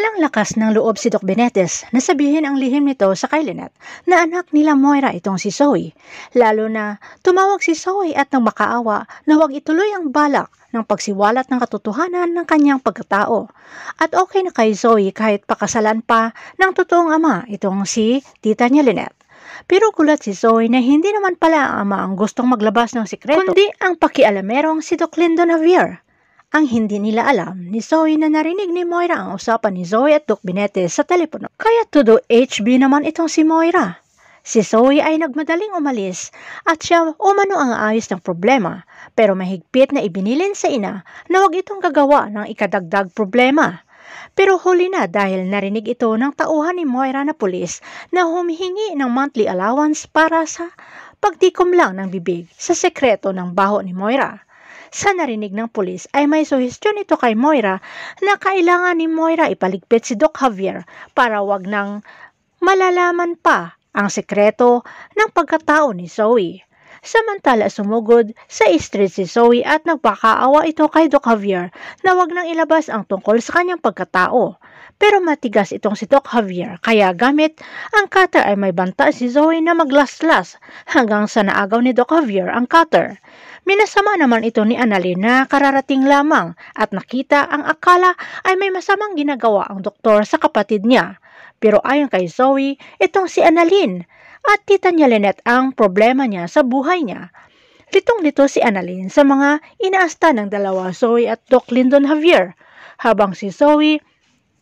Walang lakas ng loob si Doc Benetes na sabihin ang lihim nito sa kay na anak nila Moira itong si Zoe. Lalo na tumawag si Zoe at nang makaawa na huwag ituloy ang balak ng pagsiwalat ng katotohanan ng kanyang pagkatao. At okay na kay Zoe kahit pakasalan pa ng totoong ama itong si tita niya Lynette. Pero kulat si Zoe na hindi naman pala ang ama ang gustong maglabas ng sikreto, kundi ang pakialamerong si Doc Lindon Javier ang hindi nila alam ni Zoe na narinig ni Moira ang usapan ni Zoe at Doc Binete sa telepono. Kaya to do HB naman itong si Moira. Si Zoe ay nagmadaling umalis at siya umano ang ayos ng problema pero mahigpit na ibinilin sa ina na huwag itong gagawa ng ikadagdag problema. Pero huli na dahil narinig ito ng tauhan ni Moira na pulis na humihingi ng monthly allowance para sa pagtikom lang ng bibig sa sekreto ng baho ni Moira sa narinig ng pulis ay may suhestyon ito kay Moira na kailangan ni Moira ipaligpit si Doc Javier para wag nang malalaman pa ang sekreto ng pagkatao ni Zoe. Samantala sumugod sa street si Zoe at nagpakaawa ito kay Doc Javier na wag nang ilabas ang tungkol sa kanyang pagkatao. Pero matigas itong si Doc Javier kaya gamit ang cutter ay may banta si Zoe na maglaslas hanggang sa naagaw ni Doc Javier ang cutter. Minasama naman ito ni Annalyn na kararating lamang at nakita ang akala ay may masamang ginagawa ang doktor sa kapatid niya. Pero ayon kay Zoe, itong si Annalyn at tita niya Lynette ang problema niya sa buhay niya. Litong-lito si Annalyn sa mga inaasta ng dalawa Zoe at Doc Lyndon Javier, habang si Zoe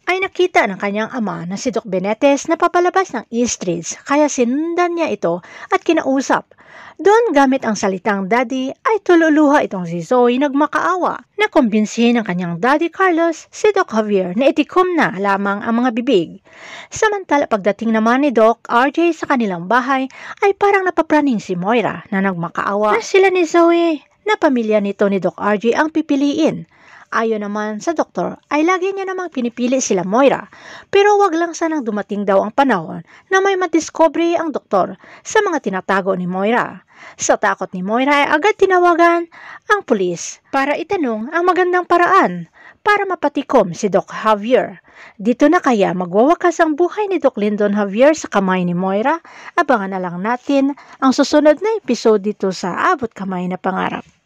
ay nakita ng kanyang ama na si Doc Benetes na papalabas ng East Streets kaya sinundan niya ito at kinausap. Doon gamit ang salitang daddy ay tululuha itong si Zoe nagmakaawa na kumbinsihin ng kanyang daddy Carlos si Doc Javier na itikom na lamang ang mga bibig. Samantala pagdating naman ni Doc RJ sa kanilang bahay ay parang napapraning si Moira na nagmakaawa na sila ni Zoe na pamilya nito ni Doc RJ ang pipiliin Ayon naman sa doktor ay lagi niya namang pinipili sila Moira pero wag lang sanang dumating daw ang panahon na may madiskobre ang doktor sa mga tinatago ni Moira. Sa takot ni Moira ay agad tinawagan ang pulis para itanong ang magandang paraan para mapatikom si Doc Javier. Dito na kaya magwawakas ang buhay ni Doc Lyndon Javier sa kamay ni Moira? Abangan na lang natin ang susunod na episode dito sa Abot Kamay na Pangarap.